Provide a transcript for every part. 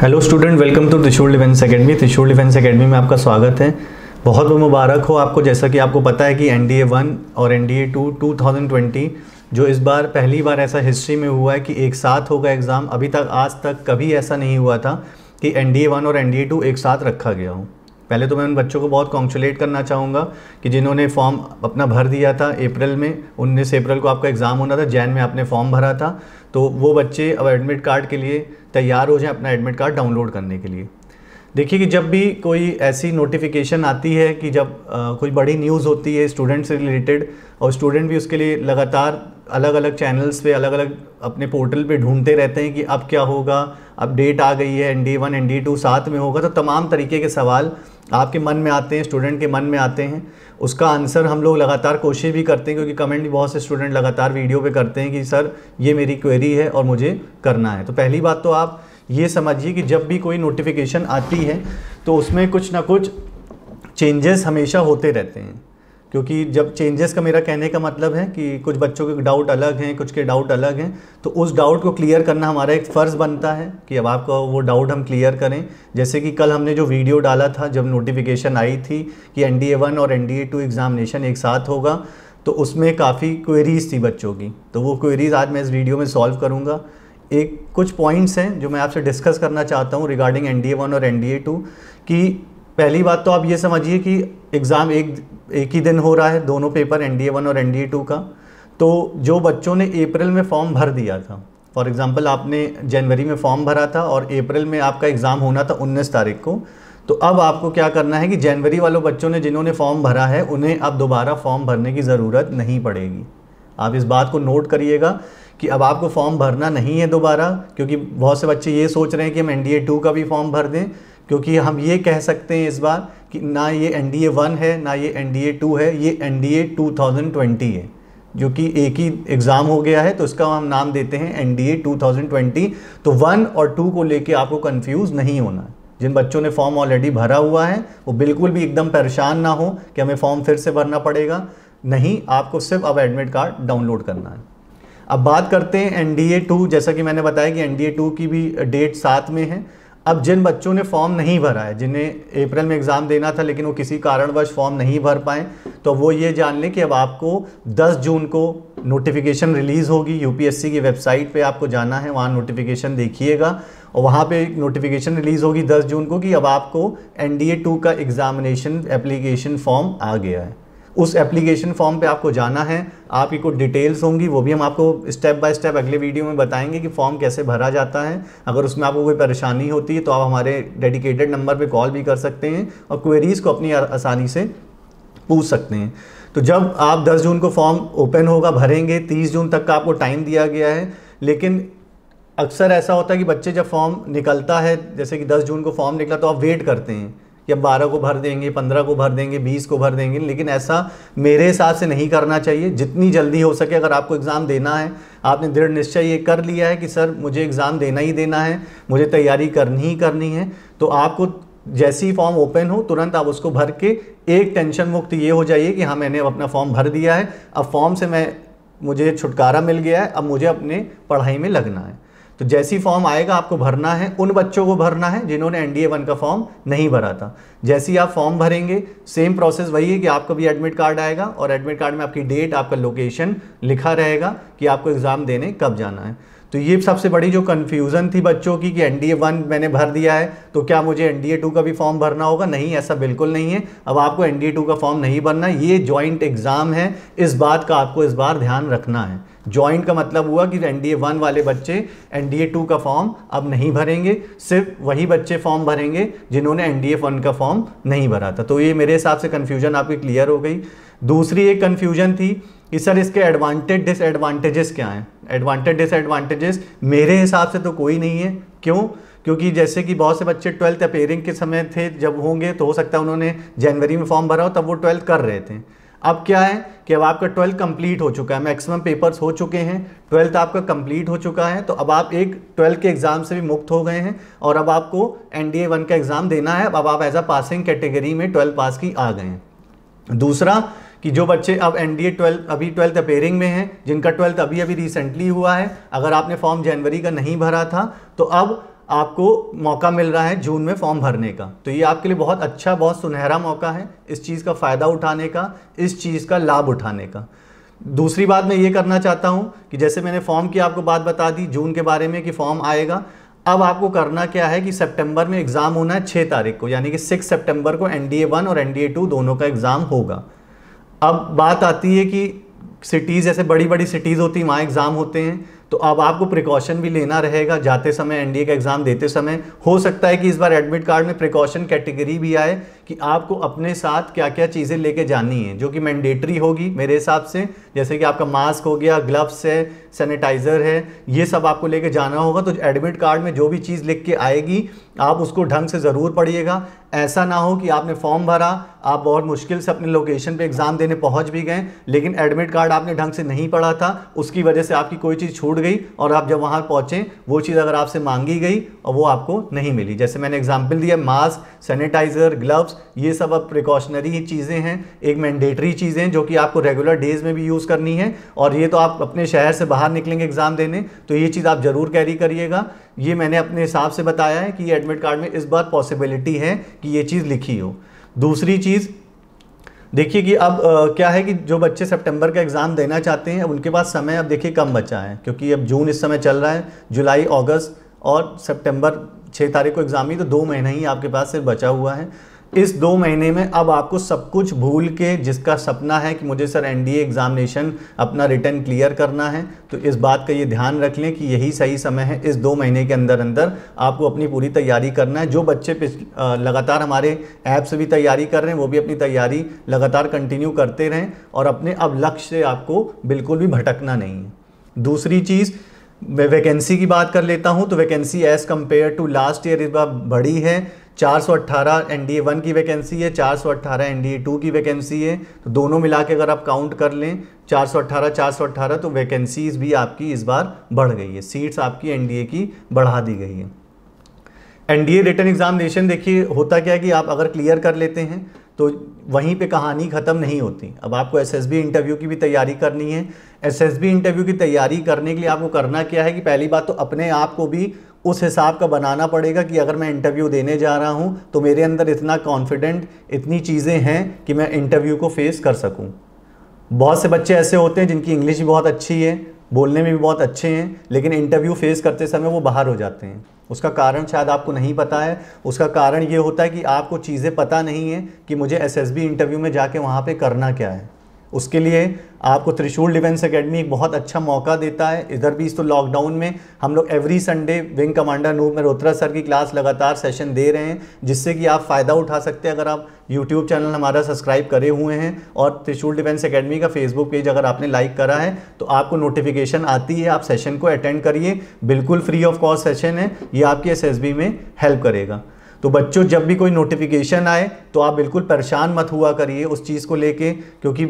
hello student welcome to Trishul defence academy Trishul defence academy में आपका स्वागत है बहुत बहुत मुबारक हो आपको जैसा कि आपको पता है कि एन डी ए वन और N D A two two thousand twenty जो इस बार पहली बार ऐसा हिस्ट्री में हुआ है कि एक साथ होगा एग्ज़ाम अभी तक आज तक कभी ऐसा नहीं हुआ था कि एन डी ए वन और एन डी ए टू एक साथ रखा गया हो पहले तो मैं उन बच्चों को बहुत कॉन्चुलेट करना चाहूँगा कि जिन्होंने फॉर्म अपना भर दिया था अप्रैल में उन्नीस अप्रैल को आपका एग्ज़ाम होना था जैन में आपने फॉर्म भरा था तो वो बच्चे अब एडमिट कार्ड के लिए तैयार हो जाएं अपना एडमिट कार्ड डाउनलोड करने के लिए देखिए कि जब भी कोई ऐसी नोटिफिकेशन आती है कि जब आ, कोई बड़ी न्यूज़ होती है स्टूडेंट से रिलेटेड और स्टूडेंट भी उसके लिए लगातार अलग अलग चैनल्स पे अलग अलग अपने पोर्टल पे ढूंढते रहते हैं कि अब क्या होगा अब डेट आ गई है N D one N D two साथ में होगा तो तमाम तरीके के सवाल आपके मन में आते हैं स्टूडेंट के मन में आते हैं उसका आंसर हम लोग लगातार कोशिश भी करते हैं क्योंकि कमेंट भी बहुत से स्टूडेंट लगातार वीडियो पे करते हैं कि सर ये मेरी क्वेरी है और मुझे करना है तो पहली बात तो आप ये समझिए कि जब भी कोई नोटिफिकेशन आती है तो उसमें कुछ ना कुछ चेंजेस हमेशा होते रहते हैं क्योंकि जब चेंजेस का मेरा कहने का मतलब है कि कुछ बच्चों के डाउट अलग हैं कुछ के डाउट अलग हैं तो उस डाउट को क्लियर करना हमारा एक फ़र्ज़ बनता है कि अब आपका वो डाउट हम क्लियर करें जैसे कि कल हमने जो वीडियो डाला था जब नोटिफिकेशन आई थी कि एन डी वन और एन डी टू एग्ज़ामिनेशन एक साथ होगा तो उसमें काफ़ी क्वेरीज़ थी बच्चों की तो वो क्वेरीज़ आज मैं इस वीडियो में सॉल्व करूँगा एक कुछ पॉइंट्स हैं जो मैं आपसे डिस्कस करना चाहता हूँ रिगार्डिंग एन डी वन और एन डी ए टू कि पहली बात तो आप ये समझिए कि एग्ज़ाम एक एक ही दिन हो रहा है दोनों पेपर एन डी वन और एन डी टू का तो जो बच्चों ने अप्रैल में फॉर्म भर दिया था फॉर एग्ज़ाम्पल आपने जनवरी में फॉर्म भरा था और अप्रैल में आपका एग्ज़ाम होना था उन्नीस तारीख को तो अब आपको क्या करना है कि जनवरी वालों बच्चों ने जिन्होंने फॉर्म भरा है उन्हें अब दोबारा फॉर्म भरने की ज़रूरत नहीं पड़ेगी आप इस बात को नोट करिएगा कि अब आपको फॉर्म भरना नहीं है दोबारा क्योंकि बहुत से बच्चे ये सोच रहे हैं कि हम एन डी का भी फॉर्म भर दें क्योंकि हम ये कह सकते हैं इस बार कि ना ये एन डी ए वन है ना ये एन डी ए टू है ये N D A two thousand twenty है जो कि एक ही एग्ज़ाम हो गया है तो इसका हम नाम देते हैं N D A two thousand twenty तो वन और टू को लेके आपको कन्फ्यूज़ नहीं होना है जिन बच्चों ने फॉर्म ऑलरेडी भरा हुआ है वो बिल्कुल भी एकदम परेशान ना हो कि हमें फॉर्म फिर से भरना पड़ेगा नहीं आपको सिर्फ अब एडमिट कार्ड डाउनलोड करना है अब बात करते हैं एन डी ए टू जैसा कि मैंने बताया कि एन डी ए टू की भी डेट साथ में है अब जिन बच्चों ने फॉर्म नहीं भरा है जिन्हें अप्रैल में एग्ज़ाम देना था लेकिन वो किसी कारणवश फॉर्म नहीं भर पाए तो वो ये जान लें कि अब आपको 10 जून को नोटिफिकेशन रिलीज़ होगी यूपीएससी की वेबसाइट पे आपको जाना है वहाँ नोटिफिकेशन देखिएगा और वहाँ पे नोटिफिकेशन रिलीज़ होगी 10 जून को कि अब आपको एन डी का एग्ज़ामिनेशन एप्लीकेशन फॉर्म आ गया है उस एप्लीकेशन फॉर्म पे आपको जाना है आपकी कुछ डिटेल्स होंगी वो भी हम आपको स्टेप बाय स्टेप अगले वीडियो में बताएंगे कि फॉर्म कैसे भरा जाता है अगर उसमें आपको कोई परेशानी होती है तो आप हमारे डेडिकेटेड नंबर पे कॉल भी कर सकते हैं और क्वेरीज़ को अपनी आसानी से पूछ सकते हैं तो जब आप दस जून को फॉर्म ओपन होगा भरेंगे तीस जून तक का आपको टाइम दिया गया है लेकिन अक्सर ऐसा होता है कि बच्चे जब फॉर्म निकलता है जैसे कि 10 जून को फॉर्म निकला तो आप वेट करते हैं या बारह को भर देंगे पंद्रह को भर देंगे बीस को भर देंगे लेकिन ऐसा मेरे हिसाब से नहीं करना चाहिए जितनी जल्दी हो सके अगर आपको एग्ज़ाम देना है आपने दृढ़ निश्चय ये कर लिया है कि सर मुझे एग्ज़ाम देना ही देना है मुझे तैयारी करनी ही करनी है तो आपको जैसे ही फॉर्म ओपन हो तुरंत आप उसको भर के एक टेंशन मुक्त ये हो जाइए कि हाँ मैंने अब अपना फॉर्म भर दिया है अब फॉर्म से मैं मुझे छुटकारा मिल गया है अब मुझे अपने पढ़ाई में लगना है तो जैसी फॉर्म आएगा आपको भरना है उन बच्चों को भरना है जिन्होंने एन डी वन का फॉर्म नहीं भरा था जैसी आप फॉर्म भरेंगे सेम प्रोसेस वही है कि आपका भी एडमिट कार्ड आएगा और एडमिट कार्ड में आपकी डेट आपका लोकेशन लिखा रहेगा कि आपको एग्ज़ाम देने कब जाना है तो ये सबसे बड़ी जो कन्फ्यूज़न थी बच्चों की कि एन डी मैंने भर दिया है तो क्या मुझे एन डी का भी फॉर्म भरना होगा नहीं ऐसा बिल्कुल नहीं है अब आपको एन डी का फॉर्म नहीं भरना ये जॉइंट एग्ज़ाम है इस बात का आपको इस बार ध्यान रखना है ज्वाइंट का मतलब हुआ कि एन डी वन वाले बच्चे एन डी टू का फॉर्म अब नहीं भरेंगे सिर्फ वही बच्चे फॉर्म भरेंगे जिन्होंने एन डी वन का फॉर्म नहीं भरा था तो ये मेरे हिसाब से कन्फ्यूजन आपकी क्लियर हो गई दूसरी एक कन्फ्यूजन थी कि सर इसके एडवांटेज डिसएडवांटेजेस क्या हैं एडवांटेज डिसएडवांटेजेस मेरे हिसाब से तो कोई नहीं है क्यों क्योंकि जैसे कि बहुत से बच्चे ट्वेल्थ अपेयरिंग के समय थे जब होंगे तो हो सकता है उन्होंने जनवरी में फॉर्म भरा हो तब वो ट्वेल्थ कर रहे थे अब क्या है कि अब आपका ट्वेल्थ कंप्लीट हो चुका है मैक्सिमम पेपर्स हो चुके हैं ट्वेल्थ आपका कंप्लीट हो चुका है तो अब आप एक ट्वेल्थ के एग्ज़ाम से भी मुक्त हो गए हैं और अब आपको एन डी वन का एग्ज़ाम देना है अब आप एज अ पासिंग कैटेगरी में ट्वेल्थ पास की आ गए हैं दूसरा कि जो बच्चे अब एन डी अभी ट्वेल्थ अपेयरिंग में हैं जिनका ट्वेल्थ अभी अभी रिसेंटली हुआ है अगर आपने फॉर्म जनवरी का नहीं भरा था तो अब आपको मौका मिल रहा है जून में फॉर्म भरने का तो ये आपके लिए बहुत अच्छा बहुत सुनहरा मौका है इस चीज़ का फ़ायदा उठाने का इस चीज़ का लाभ उठाने का दूसरी बात मैं ये करना चाहता हूँ कि जैसे मैंने फॉर्म की आपको बात बता दी जून के बारे में कि फॉर्म आएगा अब आपको करना क्या है कि सितंबर में एग्ज़ाम होना है छः तारीख को यानी कि सिक्स सितंबर को एन डी और एन डी दोनों का एग्ज़ाम होगा अब बात आती है कि सिटीज़ जैसे बड़ी बड़ी सिटीज़ होती हैं वहाँ एग्ज़ाम होते हैं तो अब आपको प्रिकॉशन भी लेना रहेगा जाते समय एनडीए का एग्ज़ाम देते समय हो सकता है कि इस बार एडमिट कार्ड में प्रिकॉशन कैटेगरी भी आए कि आपको अपने साथ क्या क्या चीज़ें लेके जानी है जो कि मैंडेटरी होगी मेरे हिसाब से जैसे कि आपका मास्क हो गया ग्लव्स है सैनिटाइज़र है ये सब आपको लेके जाना होगा तो एडमिट कार्ड में जो भी चीज़ लिख के आएगी आप उसको ढंग से ज़रूर पढ़िएगा ऐसा ना हो कि आपने फॉर्म भरा आप बहुत मुश्किल से अपने लोकेशन पे एग्ज़ाम देने पहुंच भी गए लेकिन एडमिट कार्ड आपने ढंग से नहीं पढ़ा था उसकी वजह से आपकी कोई चीज़ छूट गई और आप जब वहाँ पहुँचें वो चीज़ अगर आपसे मांगी गई और वो आपको नहीं मिली जैसे मैंने एग्जाम्पल दिया मास्क सैनिटाइज़र ग्लव्स ड्रॉप्स ये सब अब प्रिकॉशनरी चीज़ें हैं एक मैंडेटरी चीज़ें जो कि आपको रेगुलर डेज में भी यूज़ करनी है और ये तो आप अपने शहर से बाहर निकलेंगे एग्ज़ाम देने तो ये चीज़ आप ज़रूर कैरी करिएगा ये मैंने अपने हिसाब से बताया है कि एडमिट कार्ड में इस बार पॉसिबिलिटी है कि ये चीज़ लिखी हो दूसरी चीज़ देखिए कि अब आ, क्या है कि जो बच्चे सितंबर का एग्ज़ाम देना चाहते हैं उनके पास समय अब देखिए कम बचा है क्योंकि अब जून इस समय चल रहा है जुलाई अगस्त और सितंबर छः तारीख को एग्ज़ाम ही तो दो महीना ही आपके पास सिर्फ बचा हुआ है इस दो महीने में अब आपको सब कुछ भूल के जिसका सपना है कि मुझे सर एनडीए एग्ज़ामिनेशन अपना रिटर्न क्लियर करना है तो इस बात का ये ध्यान रख लें कि यही सही समय है इस दो महीने के अंदर अंदर आपको अपनी पूरी तैयारी करना है जो बच्चे लगातार हमारे ऐप से भी तैयारी कर रहे हैं वो भी अपनी तैयारी लगातार कंटिन्यू करते रहें और अपने अब लक्ष्य से आपको बिल्कुल भी भटकना नहीं है दूसरी चीज़ मैं वैकेंसी की बात कर लेता हूँ तो vacancy as compare to last year इस बार बड़ी है 418 ए वन की वैकेंसी है 418 ए टू की वैकेंसी है तो दोनों मिला के अगर आप काउंट कर लें 418 418 तो वैकेंसीज भी आपकी इस बार बढ़ गई है सीट्स आपकी ए की बढ़ा दी गई है ए रिटर्न एग्जामिनेशन देखिए होता क्या है कि आप अगर क्लियर कर लेते हैं तो वहीं पे कहानी ख़त्म नहीं होती अब आपको एसएसबी इंटरव्यू की भी तैयारी करनी है एसएसबी इंटरव्यू की तैयारी करने के लिए आपको करना क्या है कि पहली बात तो अपने आप को भी उस हिसाब का बनाना पड़ेगा कि अगर मैं इंटरव्यू देने जा रहा हूँ तो मेरे अंदर इतना कॉन्फिडेंट इतनी चीज़ें हैं कि मैं इंटरव्यू को फेस कर सकूँ बहुत से बच्चे ऐसे होते हैं जिनकी इंग्लिश भी बहुत अच्छी है बोलने में भी बहुत अच्छे हैं लेकिन इंटरव्यू फेस करते समय वो बाहर हो जाते हैं उसका कारण शायद आपको नहीं पता है उसका कारण ये होता है कि आपको चीज़ें पता नहीं है कि मुझे एसएसबी इंटरव्यू में जाके वहाँ पे करना क्या है उसके लिए आपको त्रिशूल डिफेंस एकेडमी एक बहुत अच्छा मौका देता है इधर भी इस तो लॉकडाउन में हम लोग every Sunday wing commander Anoop Malhotra sir की क्लास लगातार सेशन दे रहे हैं जिससे कि आप फ़ायदा उठा सकते हैं अगर आप यूट्यूब चैनल हमारा सब्सक्राइब करे हुए हैं और त्रिशूल डिफेंस एकेडमी का फेसबुक पेज अगर आपने लाइक करा है तो आपको नोटिफिकेशन आती है आप सेशन को अटेंड करिए बिल्कुल फ्री ऑफ कॉस्ट सेशन है ये आपकी एस में हेल्प करेगा तो बच्चों जब भी कोई नोटिफिकेशन आए तो आप बिल्कुल परेशान मत हुआ करिए उस चीज़ को लेके क्योंकि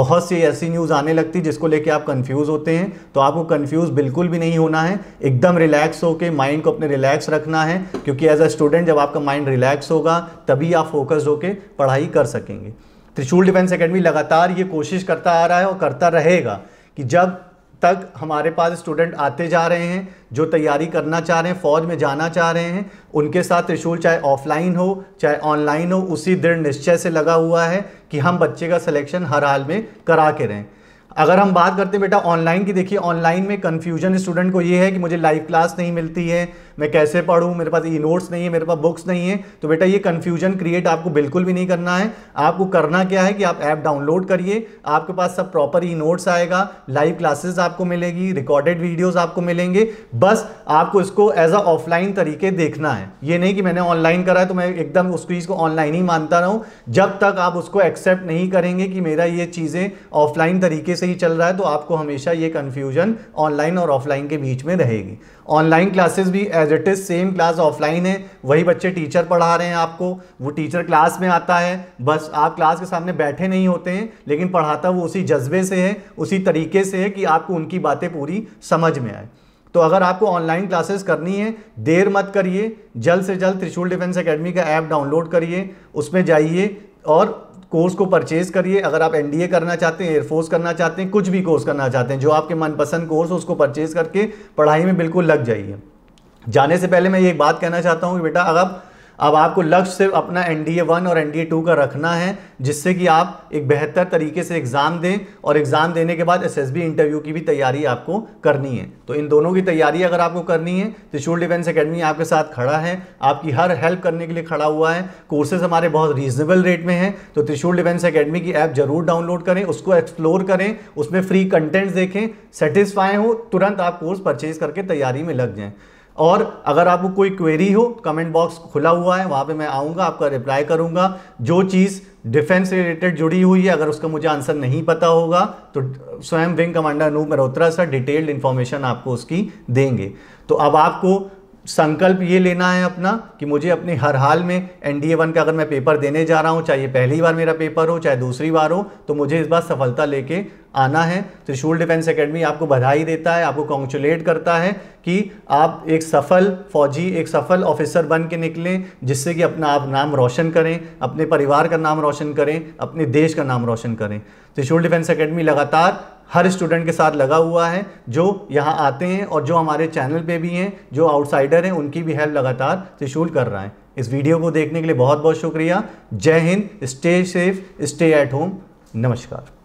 बहुत सी ऐसी न्यूज़ आने लगती जिसको लेके आप कंफ्यूज होते हैं तो आपको कंफ्यूज बिल्कुल भी नहीं होना है एकदम रिलैक्स होकर माइंड को अपने रिलैक्स रखना है क्योंकि एज अ स्टूडेंट जब आपका माइंड रिलैक्स होगा तभी आप फोकस्ड होकर पढ़ाई कर सकेंगे त्रिशूल डिफेंस अकेडमी लगातार ये कोशिश करता आ रहा है और करता रहेगा कि जब तक हमारे पास स्टूडेंट आते जा रहे हैं जो तैयारी करना चाह रहे हैं फ़ौज में जाना चाह रहे हैं उनके साथ त्रिशूल चाहे ऑफलाइन हो चाहे ऑनलाइन हो उसी दृढ़ निश्चय से लगा हुआ है कि हम बच्चे का सिलेक्शन हर हाल में करा के रहें अगर हम बात करते हैं बेटा ऑनलाइन की देखिए ऑनलाइन में कन्फ्यूजन स्टूडेंट को ये है कि मुझे लाइव क्लास नहीं मिलती है मैं कैसे पढ़ूँ मेरे पास ई नोट्स नहीं है मेरे पास बुक्स नहीं है तो बेटा ये कन्फ्यूजन क्रिएट आपको बिल्कुल भी नहीं करना है आपको करना क्या है कि आप ऐप डाउनलोड करिए आपके पास सब प्रॉपर ई नोट्स आएगा लाइव क्लासेस आपको मिलेगी रिकॉर्डेड वीडियोज़ आपको मिलेंगे बस आपको इसको एज अ ऑफलाइन तरीके देखना है ये नहीं कि मैंने ऑनलाइन करा है तो मैं एकदम उस चीज़ को ऑनलाइन ही मानता रहूँ जब तक आप उसको एक्सेप्ट नहीं करेंगे कि मेरा ये चीज़ें ऑफलाइन तरीके से ही चल रहा है तो आपको हमेशा ये कन्फ्यूजन ऑनलाइन और ऑफलाइन के बीच में रहेगी ऑनलाइन क्लासेस भी as it is same class offline है वही बच्चे टीचर पढ़ा रहे हैं आपको वो टीचर क्लास में आता है बस आप क्लास के सामने बैठे नहीं होते हैं लेकिन पढ़ाता वो उसी जज्बे से है उसी तरीके से है कि आपको उनकी बातें पूरी समझ में आए तो अगर आपको ऑनलाइन क्लासेस करनी है देर मत करिए जल्द से जल्द त्रिशूल डिफेंस अकेडमी का ऐप डाउनलोड करिए उसमें जाइए और कोर्स को परचेज़ करिए अगर आप एनडीए करना चाहते हैं एयरफोर्स करना चाहते हैं कुछ भी कोर्स करना चाहते हैं जो आपके मनपसंद कोर्स हो उसको परचेज़ करके पढ़ाई में बिल्कुल लग जाइए जाने से पहले मैं ये बात कहना चाहता हूँ कि बेटा अगर अब आपको लक्ष्य सिर्फ अपना एन डी ए वन और एन डी ए टू का रखना है जिससे कि आप एक बेहतर तरीके से एग्ज़ाम दें और एग्ज़ाम देने के बाद एस एस बी इंटरव्यू की भी तैयारी आपको करनी है तो इन दोनों की तैयारी अगर आपको करनी है तो शूल डिफेंस अकेडमी आपके साथ खड़ा है आपकी हर हेल्प करने के लिए खड़ा हुआ है कोर्सेज हमारे बहुत रीजनेबल रेट में हैं तो त्रिशूल डिफेंस अकेडमी की ऐप जरूर डाउनलोड करें उसको एक्सप्लोर करें उसमें फ्री कंटेंट्स देखें सेटिस्फाई हो तुरंत आप कोर्स परचेज करके तैयारी में लग जाएँ और अगर आपको कोई क्वेरी हो कमेंट बॉक्स खुला हुआ है वहाँ पे मैं आऊँगा आपका रिप्लाई करूँगा जो चीज़ डिफेंस रिलेटेड जुड़ी हुई है अगर उसका मुझे आंसर नहीं पता होगा तो स्वयं wing commander Anoop Malhotra sir detailed information आपको उसकी देंगे तो अब आपको संकल्प ये लेना है अपना कि मुझे अपने हर हाल में एन डी ए वन का अगर मैं पेपर देने जा रहा हूँ चाहे पहली बार मेरा पेपर हो चाहे दूसरी बार हो तो मुझे इस बार सफलता लेके आना है त्रिशूल डिफेंस एकेडमी आपको बधाई देता है आपको कॉन्ग्रेचुलेट करता है कि आप एक सफल फौजी एक सफल ऑफिसर बन के निकलें जिससे कि अपना आप नाम रोशन करें अपने परिवार का नाम रोशन करें अपने देश का नाम रोशन करें त्रिशूल डिफेंस एकेडमी लगातार हर स्टूडेंट के साथ लगा हुआ है जो यहाँ आते हैं और जो हमारे चैनल पर भी हैं जो आउटसाइडर हैं उनकी भी हेल्प लगातार त्रिशूल कर रहा है इस वीडियो को देखने के लिए बहुत बहुत शुक्रिया जय हिंद stay safe stay at home नमस्कार